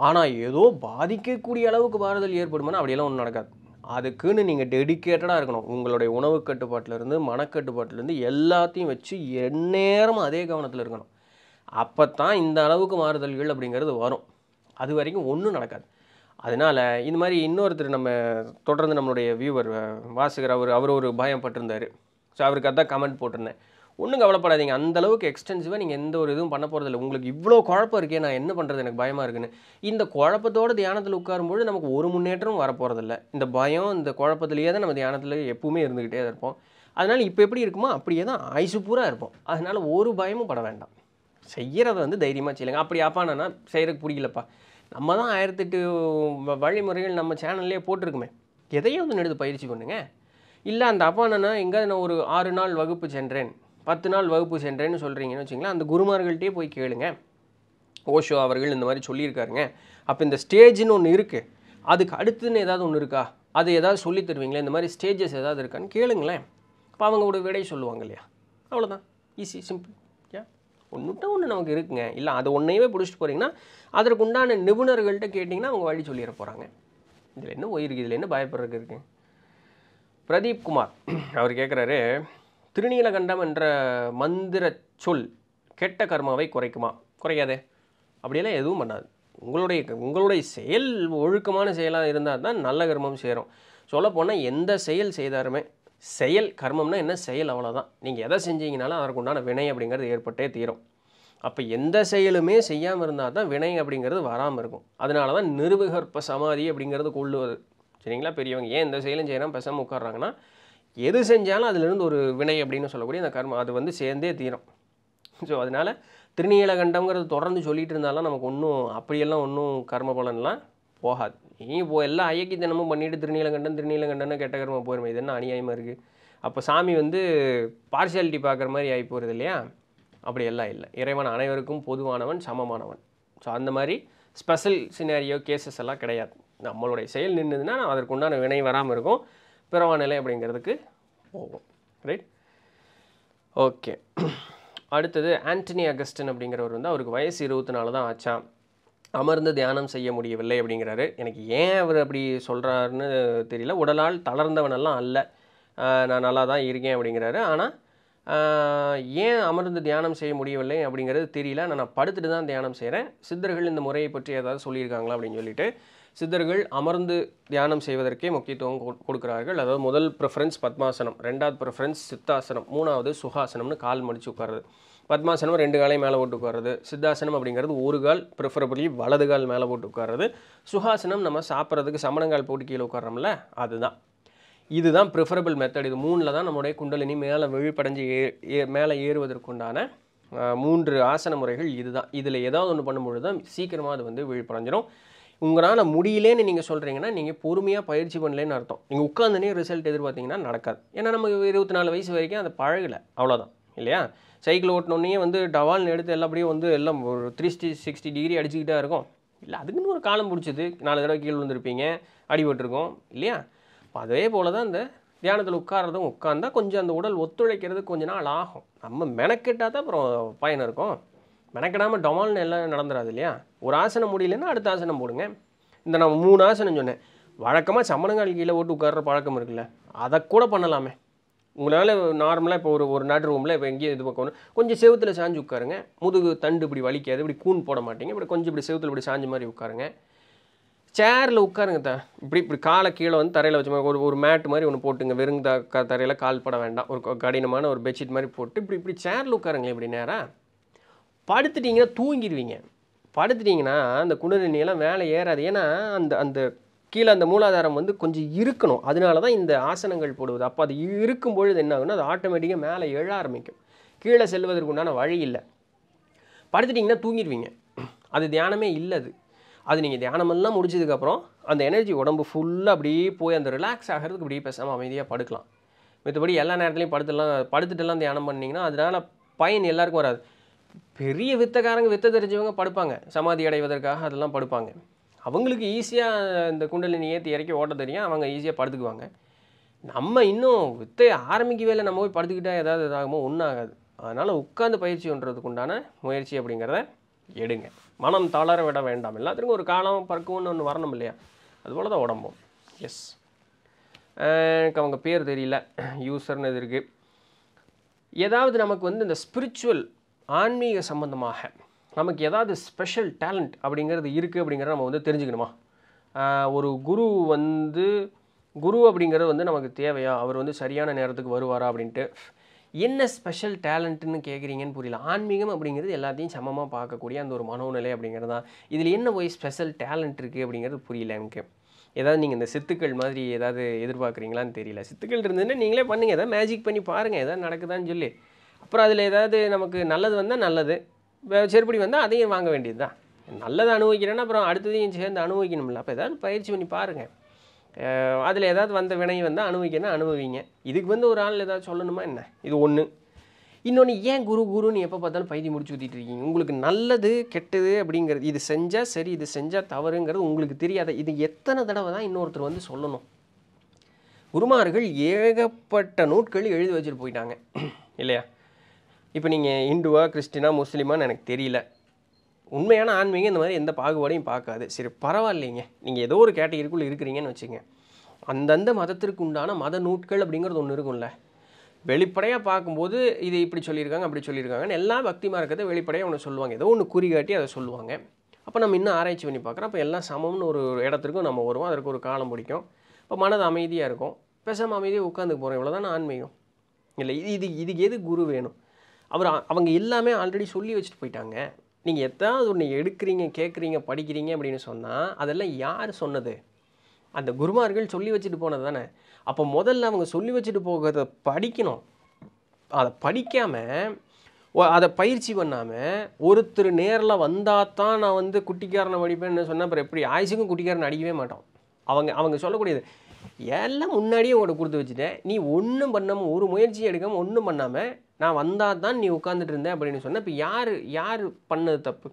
ஆனால் ஏதோ பாதிக்கக்கூடிய அளவுக்கு மாறுதல் ஏற்படுமா அப்படியெல்லாம் ஒன்றும் நடக்காது அதுக்குன்னு நீங்கள் டெடிக்கேட்டடாக இருக்கணும் உங்களுடைய உணவு கட்டுப்பாட்டிலேருந்து மனக்கட்டுப்பாட்டிலேருந்து எல்லாத்தையும் வச்சு எந்நேரமும் அதே கவனத்தில் இருக்கணும் அப்போ தான் இந்த அளவுக்கு மாறுதல்கள் அப்படிங்கிறது வரும் அது வரைக்கும் ஒன்றும் நடக்காது அதனால் இந்த மாதிரி இன்னொருத்தர் நம்ம தொடர்ந்து நம்மளுடைய வியூவர் வாசகர் அவர் அவர் ஒரு பயம் பட்டிருந்தார் ஸோ அவருக்கு அதான் கமெண்ட் போட்டிருந்தேன் ஒன்றும் கவலைப்படாதீங்க அந்தளவுக்கு எக்ஸ்டென்சிவாக நீங்கள் எந்த ஒரு இதுவும் பண்ண போகிறதில்ல உங்களுக்கு இவ்வளோ குழப்பம் இருக்கே நான் என்ன பண்ணுறது எனக்கு பயமாக இருக்குன்னு இந்த குழப்பத்தோடு தியானத்தில் உட்காரும்போது நமக்கு ஒரு முன்னேற்றமும் வரப்போகிறதில்ல இந்த பயம் இந்த குழப்பத்துலேயே தான் நம்ம தியானத்தில் எப்பவுமே இருந்துக்கிட்டே தான் இருப்போம் அதனால் இப்போ எப்படி இருக்குமோ அப்படியே தான் ஆயுசு பூரா இருப்போம் அதனால் ஒரு பயமும் பட வேண்டாம் செய்கிறத வந்து தைரியமாக செய்யலைங்க அப்படி ஆப்பானா செய்கிறதுக்கு பிடிக்கலப்பா நம்ம தான் ஆயிரத்தி எட்டு வழிமுறைகள் நம்ம சேனல்லே போட்டிருக்குமே எதையும் வந்து எடுத்து பயிற்சி பண்ணுங்க இல்லை அந்த அப்பா நான் எங்கே நான் ஒரு ஆறு நாள் வகுப்பு சென்றேன் பத்து நாள் வகுப்பு சென்றேன்னு சொல்கிறீங்கன்னு வச்சிங்களேன் அந்த குருமார்கள்ட்டே போய் கேளுங்க ஓஷோ அவர்கள் இந்த மாதிரி சொல்லியிருக்காருங்க அப்போ இந்த ஸ்டேஜ்னு ஒன்று இருக்குது அதுக்கு அடுத்துன்னு ஏதாவது ஒன்று இருக்கா அது ஏதாவது சொல்லி தருவீங்களா இந்த மாதிரி ஸ்டேஜஸ் ஏதாவது இருக்கான்னு கேளுங்களேன் இப்போ கூட விடையை சொல்லுவாங்க இல்லையா அவ்வளோதான் ஈஸி சிம்பிள் ஒன்றுட்ட ஒன்று நமக்கு இருக்குங்க இல்லை அது ஒன்றையுமே பிடிச்சிட்டு போகிறீங்கன்னா அதற்கு உண்டான நிபுணர்கள்ட்ட கேட்டிங்கன்னா அவங்க வழி சொல்லிட போகிறாங்க இதில் என்ன ஒய் இதில் என்ன பயப்படுறதுக்கு இருக்குது பிரதீப் குமார் அவர் கேட்குறாரு திருநீலகண்டம் என்ற மந்திர சொல் கெட்ட கர்மாவை குறைக்குமா குறைக்காதே அப்படியெல்லாம் எதுவும் பண்ணாது உங்களுடைய உங்களுடைய செயல் ஒழுக்கமான செயலாக இருந்தால் தான் நல்ல கர்மம் சேரும் சொல்லப்போனால் எந்த செயல் செய்தாலுமே செயல் கர்மம்னா என்ன செயல் அவ்வளோதான் நீங்கள் எதை செஞ்சீங்கனாலும் அதற்கு உண்டான வினை அப்படிங்கிறது ஏற்பட்டே தீரும் அப்போ எந்த செயலுமே செய்யாமல் இருந்தால் தான் வினை அப்படிங்கிறது வராமல் இருக்கும் அதனால தான் நிருபகற்ப சமாதி அப்படிங்கிறது கொள்ளுவது சரிங்களா பெரியவங்க ஏன் எந்த செயலும் செய்கிறான் பெசாமல் உட்காடுறாங்கன்னா எது செஞ்சாலும் அதிலிருந்து ஒரு வினை அப்படின்னு சொல்லக்கூடிய அந்த கர்மம் அது வந்து சேர்ந்தே தீரும் ஸோ அதனால் திருநீலகண்டம்ங்கிறது தொடர்ந்து சொல்லிகிட்டு இருந்தாலும் நமக்கு ஒன்றும் அப்படியெல்லாம் ஒன்றும் கர்ம பலன்லாம் போகாது நீ இப்போ எல்லாம் ஐயக்கி தினமும் பண்ணிட்டு திருநீலகண்டன் திருநீலகண்டன் கெட்டகரமாக போயிருமே இது என்ன அநியாயமாக இருக்குது அப்போ சாமி வந்து பார்சியாலிட்டி பார்க்குற மாதிரி ஆகி போகிறது இல்லையா அப்படி எல்லாம் இல்லை இறைவன் அனைவருக்கும் பொதுவானவன் சமமானவன் ஸோ அந்த மாதிரி ஸ்பெஷல் சினாரியோ கேசஸ் எல்லாம் கிடையாது நம்மளுடைய செயல் நின்றுதுன்னா அதற்குண்டான வினை வராமல் இருக்கும் பிறவா நிலை அப்படிங்கிறதுக்கு போகும் ரைட் ஓகே அடுத்தது ஆண்டனி அகஸ்டன் அப்படிங்கிறவர் வந்து அவருக்கு வயசு இருபத்தி நாலு தான் ஆச்சான் அமர்ந்து தியானம் செய்ய முடியவில்லை அப்படிங்கிறாரு எனக்கு ஏன் அவர் அப்படி சொல்கிறாருன்னு தெரியல உடலால் தளர்ந்தவனெல்லாம் அல்ல நான் நல்லா தான் இருக்கேன் அப்படிங்கிறாரு ஆனால் ஏன் அமர்ந்து தியானம் செய்ய முடியவில்லை அப்படிங்கிறது தெரியல நான் படுத்துட்டு தான் தியானம் செய்கிறேன் சித்தர்கள் இந்த முறையை பற்றி ஏதாவது சொல்லியிருக்காங்களா அப்படின்னு சொல்லிட்டு சித்தர்கள் அமர்ந்து தியானம் செய்வதற்கே முக்கியத்துவம் கொடுக்குறார்கள் அதாவது முதல் ப்ரிஃபரன்ஸ் பத்மாசனம் ரெண்டாவது ப்ரிஃபரன்ஸ் சித்தாசனம் மூணாவது சுகாசனம்னு கால் மடித்து உட்கார்றது பத்மாசனம் ரெண்டு காலையும் மேலே போட்டு உட்காருது சித்தாசனம் அப்படிங்கிறது ஒரு கால் ப்ரிஃபரபிளி வலது கால் மேலே போட்டு உட்காருது சுஹாசனம் நம்ம சாப்பிட்றதுக்கு சமணங்கால் போட்டு கீழே உட்காரோம்ல அதுதான் இதுதான் ப்ரிஃபரபிள் மெத்தட் இது மூணில் தான் நம்முடைய குண்டலினி மேலே விழிப்படைஞ்சு ஏ மேலே ஏறுவதற்குண்டான மூன்று ஆசன முறைகள் இதுதான் இதில் ஏதாவது ஒன்று பண்ணும்பொழுது தான் சீக்கிரமாக அது வந்து விழிப்படைஞ்சிடும் உங்களால் முடியலேன்னு நீங்கள் சொல்கிறீங்கன்னா நீங்கள் பொறுமையாக பயிற்சி பண்ணலேன்னு அர்த்தம் நீங்கள் உட்காந்துனே ரிசல்ட் எதிர்பார்த்தீங்கன்னா நடக்காது ஏன்னா நம்ம இருபத்தி நாலு வயசு வரைக்கும் அதை பழகலை அவ்வளோதான் இல்லையா சைக்கிள் ஓட்டினோடனே வந்து டவால்னு எடுத்து எல்லாப்படியும் வந்து எல்லாம் ஒரு த்ரீ சிக்ஸ்டி டிகிரி அடிச்சுக்கிட்டே இருக்கும் இல்லை அதுக்குன்னு ஒரு காலம் பிடிச்சது நாலு தடவை கீழே விழுந்திருப்பீங்க அடிபட்டிருக்கோம் இல்லையா அதே போல் தான் இந்த தியானத்தில் உட்காரதும் உட்காந்தா கொஞ்சம் அந்த உடல் ஒத்துழைக்கிறது கொஞ்ச நாள் ஆகும் நம்ம மெனக்கெட்டால் தான் அப்புறம் பயன் இருக்கும் மெனக்கெடாமல் டொமால்னு எல்லாம் நடந்துடாது இல்லையா ஒரு ஆசனம் முடியலன்னா அடுத்த ஆசனம் போடுங்க இந்த நான் மூணு ஆசனம் சொன்னேன் வழக்கமாக சம்மணங்கால் கீழே ஓட்டு உட்கார்ற பழக்கம் இருக்குல்ல அதை கூட பண்ணலாமே உங்களால் நார்மலாக இப்போ ஒரு ஒரு நடு ரூமில் இப்போ எங்கேயும் இது பார்க்கணும் கொஞ்சம் செவத்தில் சாஞ்சு உட்காருங்க முதுகு தண்டு இப்படி வலிக்காது இப்படி கூன் போட மாட்டீங்க இப்படி கொஞ்சம் இப்படி செவத்தில் இப்படி சாஞ்சு மாதிரி உட்காருங்க சேரில் உட்காருங்க தா இப்படி இப்படி காலை கீழே வந்து தரையில் வச்சு ஒரு ஒரு மேட் மாதிரி ஒன்று போட்டுங்க வெறும் த தரையில் கால் பட வேண்டாம் ஒரு கடினமான ஒரு பெட்ஷீட் மாதிரி போட்டு இப்படி இப்படி சேரில் உட்காருங்களேன் இப்படி நேராக படுத்துட்டிங்கன்னா தூங்கிடுவீங்க படுத்துட்டிங்கன்னா அந்த குளிர்நிலாம் வேலை ஏறாது ஏன்னா அந்த அந்த கீழே அந்த மூலாதாரம் வந்து கொஞ்சம் இருக்கணும் அதனால தான் இந்த ஆசனங்கள் போடுவது அப்போ அது இருக்கும் பொழுது என்ன ஆகுனா அது ஆட்டோமேட்டிக்காக மேலே எழ ஆரம்பிக்கும் கீழே செல்வதற்கு உண்டான வழி இல்லை படுத்துட்டிங்கன்னா தூங்கிடுவீங்க அது தியானமே இல்லை அது அது நீங்கள் தியானமெல்லாம் முடிச்சதுக்கப்புறம் அந்த எனர்ஜி உடம்பு ஃபுல்லாக அப்படியே போய் அந்த ரிலாக்ஸ் ஆகிறதுக்கு அப்படியே பேசாமல் அமைதியாக படுக்கலாம் மற்றபடி எல்லா நேரத்துலையும் படுத்துலாம் படுத்துட்டுலாம் தியானம் பண்ணிங்கன்னா அதனால் பயன் எல்லாருக்கும் வராது பெரிய வித்தக்காரங்க வித்த தெரிஞ்சவங்க படுப்பாங்க சமாதி அடைவதற்காக அதெல்லாம் படுப்பாங்க அவங்களுக்கு ஈஸியாக இந்த குண்டலினி ஏற்றி இறக்கி ஓட்ட தெரியும் அவங்க ஈஸியாக படுத்துக்குவாங்க நம்ம இன்னும் வித்தை ஆரம்பிக்க வேலை நம்ம போய் படுத்துக்கிட்டால் ஏதாவது இதாகுமோ ஒன்றும் ஆகாது அதனால் உட்காந்து பயிற்சி ஒன்றதுக்கு உண்டான முயற்சி அப்படிங்கிறத எடுங்க மனம் தளர விட வேண்டாம் எல்லாத்துக்கும் ஒரு காலம் பறக்கும்னு ஒன்று வரணும் இல்லையா அதுபோல் தான் உடம்பும் எஸ் எனக்கு அவங்க பேர் தெரியல யூஸர்னு இது இருக்குது ஏதாவது நமக்கு வந்து இந்த ஸ்பிரிச்சுவல் ஆன்மீக சம்பந்தமாக நமக்கு ஏதாவது ஸ்பெஷல் டேலண்ட் அப்படிங்கிறது இருக்குது அப்படிங்கிறத நம்ம வந்து தெரிஞ்சுக்கணுமா ஒரு குரு வந்து குரு அப்படிங்கிறது வந்து நமக்கு தேவையா அவர் வந்து சரியான நேரத்துக்கு வருவாரா அப்படின்ட்டு என்ன ஸ்பெஷல் டேலண்ட்டுன்னு கேட்குறீங்கன்னு புரியல ஆன்மீகம் அப்படிங்கிறது எல்லாத்தையும் சமமாக பார்க்கக்கூடிய அந்த ஒரு மனோநிலை அப்படிங்கிறது தான் இதில் என்ன போய் ஸ்பெஷல் டேலண்ட் இருக்குது அப்படிங்கிறது புரியல எனக்கு ஏதாவது நீங்கள் இந்த சித்துக்கள் மாதிரி ஏதாவது எதிர்பார்க்குறீங்களான்னு தெரியல சித்துக்கள் இருந்ததுன்னா நீங்களே பண்ணுங்கள் எதாவது மேஜிக் பண்ணி பாருங்கள் எதாவது நடக்குதான்னு சொல்லி அப்புறம் அதில் ஏதாவது நமக்கு நல்லது வந்தால் நல்லது செருப்படி வந்தால் அதையும் வாங்க வேண்டியது தான் நல்லதை அனுபவிக்கிறேன்னா அப்புறம் அடுத்ததையும் சேர்ந்து அனுபவிக்கணும்ல அப்போ ஏதாவது பயிற்சி பண்ணி பாருங்கள் அதில் ஏதாவது வந்த வினையை வந்தால் அனுபவிக்கணும் அனுபவிங்க இதுக்கு வந்து ஒரு ஆள் ஏதாவது சொல்லணுமா என்ன இது ஒன்று இன்னொன்று ஏன் குரு குருன்னு எப்போ பார்த்தாலும் பைதி முடிச்சு ஊற்றிட்டு இருக்கீங்க உங்களுக்கு நல்லது கெட்டது அப்படிங்கிறது இது செஞ்சால் சரி இது செஞ்சால் தவறுங்கிறது உங்களுக்கு தெரியாத இது எத்தனை தடவை தான் இன்னொருத்தர் வந்து சொல்லணும் குருமார்கள் ஏகப்பட்ட நூட்கள் எழுதி வச்சுட்டு போயிட்டாங்க இல்லையா இப்போ நீங்கள் இந்துவா கிறிஸ்டினா முஸ்லீமான்னு எனக்கு தெரியல உண்மையான ஆன்மீகம் இந்த மாதிரி எந்த பாகுபாடையும் பார்க்காது சரி பரவாயில்லைங்க நீங்கள் ஏதோ ஒரு கேட்டகிரிக்குள்ளே இருக்கிறீங்கன்னு வச்சுங்க அந்தந்த மதத்திற்கு உண்டான மத நூட்கள் அப்படிங்கிறது ஒன்று இருக்கும்ல வெளிப்படையாக பார்க்கும்போது இது இப்படி சொல்லியிருக்காங்க அப்படி சொல்லியிருக்காங்கன்னு எல்லா பக்தி மார்க்கத்தை வெளிப்படையாக ஒன்று சொல்லுவாங்க ஏதோ ஒன்று குறிகாட்டி அதை சொல்லுவாங்க அப்போ நம்ம இன்னும் ஆராய்ச்சி பண்ணி பார்க்குறோம் அப்போ எல்லாம் சமம்னு ஒரு இடத்திற்கும் நம்ம வருவோம் அதற்கு ஒரு காலம் பிடிக்கும் இப்போ மனது அமைதியாக இருக்கும் பேசாமல் அமைதியாக உட்காந்து போகிறோம் இவ்வளோதான் ஆன்மீகம் இல்லை இது இது இதுக்கு எது குரு வேணும் அவர் அவங்க எல்லாமே ஆல்ரெடி சொல்லி வச்சுட்டு போயிட்டாங்க நீங்கள் எதாவது ஒன்று எடுக்கிறீங்க கேட்குறீங்க படிக்கிறீங்க அப்படின்னு சொன்னால் அதெல்லாம் யார் சொன்னது அந்த குருமார்கள் சொல்லி வச்சுட்டு போனது தானே அப்போ முதல்ல அவங்க சொல்லி வச்சுட்டு போகிறத படிக்கணும் அதை படிக்காமல் அதை பயிற்சி பண்ணாமல் ஒருத்தர் நேரில் வந்தால் தான் நான் வந்து குட்டிக்காரனை வடிப்பேன்னு சொன்னால் அப்புறம் எப்படி ஆயுசுக்கும் குட்டிக்காரன் அடிக்கவே மாட்டோம் அவங்க அவங்க சொல்லக்கூடியது எல்லாம் முன்னாடியே உங்கள்கிட்ட கொடுத்து வச்சுட்டேன் நீ ஒன்றும் பண்ணாமல் ஒரு முயற்சி எடுக்காமல் ஒன்றும் பண்ணாமல் நான் வந்தால் தான் நீ உட்காந்துட்டு இருந்தேன் அப்படின்னு சொன்னேன் இப்போ யார் யார் பண்ணது தப்பு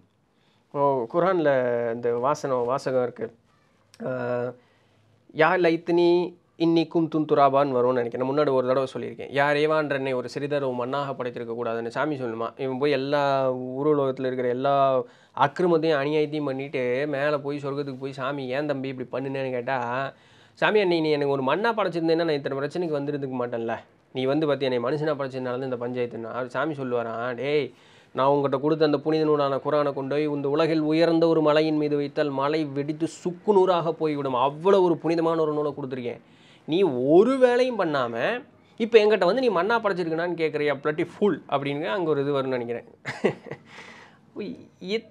குரானில் இந்த வாசனம் வாசகம் இருக்குது யார் லைத்தினி இன்னிக்கும் கும் துராபான்னு வரும்னு நினைக்கிறேன் முன்னாடி ஒரு தடவை சொல்லியிருக்கேன் யார் ஏவான்றனை ஒரு சிறிதரவு மண்ணாக படைத்திருக்க கூடாதுன்னு சாமி சொல்லுமா இவன் போய் எல்லா ஊருலகத்தில் இருக்கிற எல்லா அக்கிரமத்தையும் அநியாயத்தையும் பண்ணிவிட்டு மேலே போய் சொர்க்கத்துக்கு போய் சாமி ஏன் தம்பி இப்படி பண்ணுனேன்னு கேட்டால் சாமி அன்னை நீ எனக்கு ஒரு மண்ணாக படைச்சிருந்தேன்னா நான் இத்தனை பிரச்சனைக்கு வந்துருந்துக்க மாட்டேன்ல நீ வந்து பார்த்தி என்னை மனுஷனா படைச்சதுனால இந்த பஞ்சாயத்துனா சாமி சொல்லுவாரான் டேய் நான் உங்கள்கிட்ட கொடுத்த அந்த புனித நூலான குரானை கொண்டு போய் இந்த உலகில் உயர்ந்த ஒரு மலையின் மீது வைத்தால் மலை வெடித்து சுக்கு நூறாக போய்விடும் அவ்வளோ ஒரு புனிதமான ஒரு நூலை கொடுத்துருக்கேன் நீ ஒரு வேலையும் பண்ணாமல் இப்போ எங்கிட்ட வந்து நீ மண்ணா படைச்சிருக்கணான்னு கேட்குறியா பிளட்டி ஃபுல் அப்படின்னு அங்கே ஒரு இது வரும்னு நினைக்கிறேன்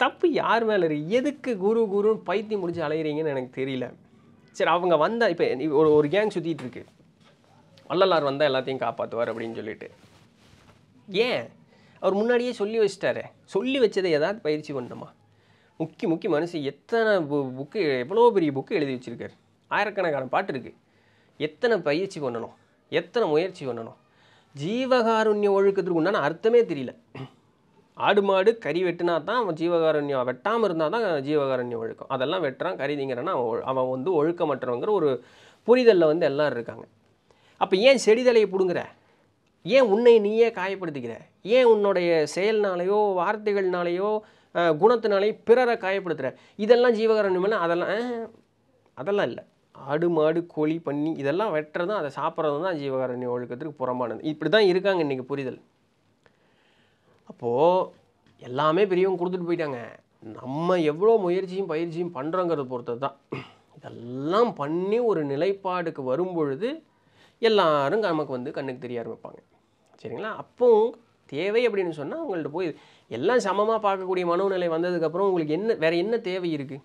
தப்பு யார் மேலே இருக்கு எதுக்கு குரு குருன்னு பைத்தி முடிச்சு அலையிறீங்கன்னு எனக்கு தெரியல சரி அவங்க வந்தால் இப்போ ஒரு ஒரு கேங் சுற்றிட்டு இருக்கு வள்ளலார் வந்தால் எல்லாத்தையும் காப்பாற்றுவார் அப்படின்னு சொல்லிட்டு ஏன் அவர் முன்னாடியே சொல்லி வச்சிட்டாரு சொல்லி வச்சதை ஏதாவது பயிற்சி பண்ணணுமா முக்கிய முக்கிய மனுஷன் எத்தனை புக்கு எவ்வளோ பெரிய புக்கு எழுதி வச்சுருக்காரு ஆயிரக்கணக்கான பாட்டு இருக்குது எத்தனை பயிற்சி பண்ணணும் எத்தனை முயற்சி பண்ணணும் ஜீவகாருண்ய ஒழுக்கத்திற்கு உண்டான அர்த்தமே தெரியல ஆடு மாடு கறி வெட்டினா தான் அவன் ஜீவகாருண்யம் வெட்டாமல் இருந்தால் தான் ஜீவகாருண்யம் ஒழுக்கம் அதெல்லாம் வெட்டுறான் கறி அவன் அவன் வந்து ஒழுக்கமற்றவங்கிற ஒரு புரிதலில் வந்து எல்லோரும் இருக்காங்க அப்போ ஏன் செடிதலையை பிடுங்குற ஏன் உன்னை நீயே காயப்படுத்திக்கிற ஏன் உன்னுடைய செயல்னாலேயோ வார்த்தைகள்னாலேயோ குணத்தினாலேயோ பிறரை காயப்படுத்துகிற இதெல்லாம் ஜீவகாரணம் அதெல்லாம் அதெல்லாம் இல்லை ஆடு மாடு கோழி பண்ணி இதெல்லாம் வெட்டுறதும் அதை சாப்பிட்றது தான் ஜீவகாரண்ய ஒழுக்கத்துக்கு புறமானது இப்படி தான் இருக்காங்க இன்றைக்கி புரிதல் அப்போது எல்லாமே பெரியவங்க கொடுத்துட்டு போயிட்டாங்க நம்ம எவ்வளோ முயற்சியும் பயிற்சியும் பண்ணுறோங்கிறத பொறுத்தது தான் இதெல்லாம் பண்ணி ஒரு நிலைப்பாடுக்கு வரும்பொழுது எல்லாரும் நமக்கு வந்து கண்ணுக்கு தெரிய ஆரம்பிப்பாங்க சரிங்களா அப்போவும் தேவை அப்படின்னு சொன்னால் அவங்கள்ட்ட போய் எல்லாம் சமமாக பார்க்கக்கூடிய மனோநிலை வந்ததுக்கப்புறம் உங்களுக்கு என்ன வேறு என்ன தேவை இருக்குது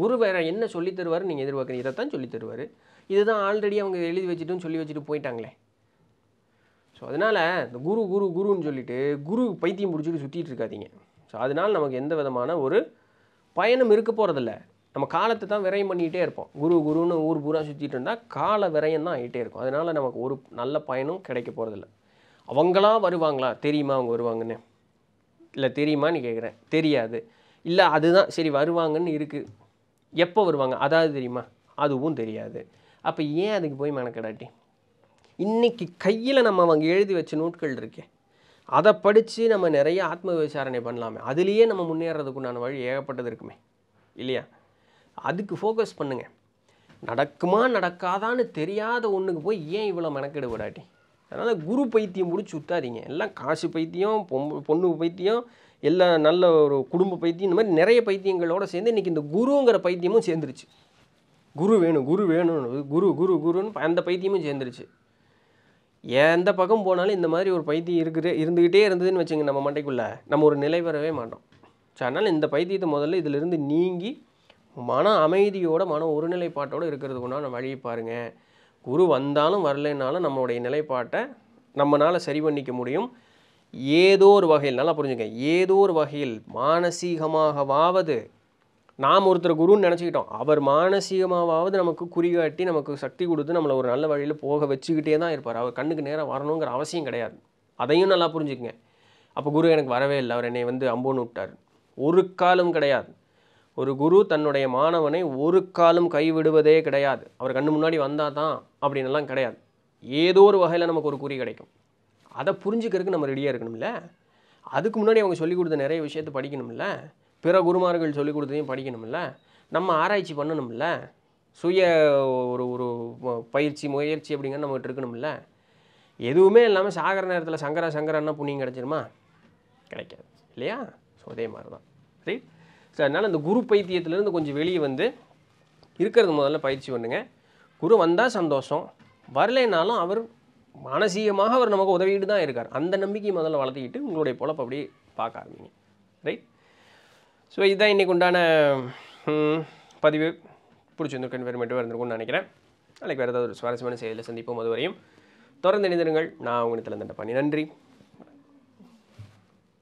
குரு வேறு என்ன சொல்லி தருவார் நீங்கள் எதிர்பார்க்குறீங்க இதைத்தான் சொல்லித்தருவார் தருவார் இதுதான் ஆல்ரெடி அவங்க எழுதி வச்சுட்டும் சொல்லி வச்சுட்டு போயிட்டாங்களே ஸோ அதனால் இந்த குரு குரு குருன்னு சொல்லிட்டு குரு பைத்தியம் பிடிச்சிட்டு சுற்றிட்டு இருக்காதிங்க ஸோ அதனால் நமக்கு எந்த விதமான ஒரு பயணம் இருக்க போகிறதில்ல நம்ம காலத்தை தான் விரயம் பண்ணிகிட்டே இருப்போம் குரு குருன்னு ஊர் பூரா சுற்றிட்டு இருந்தால் கால விரயம் தான் ஆகிட்டே இருக்கும் அதனால் நமக்கு ஒரு நல்ல பயனும் கிடைக்க போகிறதில்ல அவங்களாம் வருவாங்களா தெரியுமா அவங்க வருவாங்கன்னு இல்லை தெரியுமான்னு கேட்குறேன் தெரியாது இல்லை அதுதான் சரி வருவாங்கன்னு இருக்குது எப்போ வருவாங்க அதாவது தெரியுமா அதுவும் தெரியாது அப்போ ஏன் அதுக்கு போய் மனக்கடாட்டி இன்றைக்கி கையில் நம்ம அவங்க எழுதி வச்ச நூட்கள் இருக்கே அதை படித்து நம்ம நிறைய ஆத்ம விசாரணை பண்ணலாமே அதுலேயே நம்ம முன்னேறதுக்குண்டான வழி ஏகப்பட்டது இருக்குமே இல்லையா அதுக்கு ஃபோக்கஸ் பண்ணுங்கள் நடக்குமா நடக்காதான்னு தெரியாத ஒன்றுக்கு போய் ஏன் இவ்வளோ மெனக்கெடு விடாட்டி அதனால் குரு பைத்தியம் முடிச்சு சுத்தாதீங்க எல்லாம் காசு பைத்தியம் பொண்ணு பைத்தியம் எல்லா நல்ல ஒரு குடும்ப பைத்தியம் இந்த மாதிரி நிறைய பைத்தியங்களோடு சேர்ந்து இன்றைக்கி இந்த குருங்கிற பைத்தியமும் சேர்ந்துருச்சு குரு வேணும் குரு வேணும்னு குரு குரு குருன்னு அந்த பைத்தியமும் சேர்ந்துருச்சு எந்த பக்கம் போனாலும் இந்த மாதிரி ஒரு பைத்தியம் இருக்குது இருந்துக்கிட்டே இருந்ததுன்னு வச்சுங்க நம்ம மண்டைக்குள்ளே நம்ம ஒரு நிலை வரவே மாட்டோம் ஸோ அதனால் இந்த பைத்தியத்தை முதல்ல இதிலிருந்து நீங்கி மன அமைதியோட மன ஒருநிலைப்பாட்டோடு இருக்கிறதுக்கு உண்டான வழியை பாருங்கள் குரு வந்தாலும் வரலைனாலும் நம்மளுடைய நிலைப்பாட்டை நம்மளால் சரி பண்ணிக்க முடியும் ஏதோ ஒரு வகையில் நல்லா புரிஞ்சுங்க ஏதோ ஒரு வகையில் மானசீகமாகவாவது நாம் ஒருத்தர் குருன்னு நினச்சிக்கிட்டோம் அவர் மானசீகமாகவாவது நமக்கு குறிகாட்டி நமக்கு சக்தி கொடுத்து நம்மளை ஒரு நல்ல வழியில் போக வச்சுக்கிட்டே தான் இருப்பார் அவர் கண்ணுக்கு நேராக வரணுங்கிற அவசியம் கிடையாது அதையும் நல்லா புரிஞ்சுக்குங்க அப்போ குரு எனக்கு வரவே இல்லை அவர் என்னை வந்து அம்போன்னு விட்டார் ஒரு காலம் கிடையாது ஒரு குரு தன்னுடைய மாணவனை ஒரு காலம் கைவிடுவதே கிடையாது அவர் கண்ணு முன்னாடி வந்தால் தான் அப்படின்லாம் கிடையாது ஏதோ ஒரு வகையில் நமக்கு ஒரு குறி கிடைக்கும் அதை புரிஞ்சுக்கிறதுக்கு நம்ம ரெடியாக இருக்கணும்ல அதுக்கு முன்னாடி அவங்க சொல்லிக் கொடுத்த நிறைய விஷயத்த படிக்கணும்ல பிற குருமார்கள் சொல்லிக் கொடுத்ததையும் படிக்கணும்ல நம்ம ஆராய்ச்சி பண்ணணும்ல சுய ஒரு ஒரு பயிற்சி முயற்சி அப்படிங்கிற நம்மகிட்ட இருக்கணும்ல எதுவுமே இல்லாமல் சாகர நேரத்தில் சங்கரா சங்கரான்னா புண்ணியம் கிடச்சிருமா கிடைக்காது இல்லையா ஸோ அதே மாதிரி தான் ரைட் ஸோ அதனால் அந்த குரு பைத்தியத்துலேருந்து கொஞ்சம் வெளியே வந்து இருக்கிறது முதல்ல பயிற்சி பண்ணுங்க குரு வந்தால் சந்தோஷம் வரலைனாலும் அவர் மானசீகமாக அவர் நமக்கு உதவிட்டு தான் இருக்கார் அந்த நம்பிக்கையை முதல்ல வளர்த்திக்கிட்டு உங்களுடைய பொழப்பு அப்படியே பார்க்க ஆரம்பிங்க ரைட் ஸோ இதுதான் இன்றைக்கு உண்டான பதிவு பிடிச்சிருந்துருக்கு இன்ஃபர்மேட்டிவாக இருந்திருக்கும்னு நினைக்கிறேன் நாளைக்கு வேறு ஏதாவது ஒரு சுவாரஸ்யமான செய்தியில் சந்திப்போம் அதுவரையும் தொடர்ந்து இணைந்திருங்கள் நான் உங்களுக்கு திறந்தண்ட பண்ணி நன்றி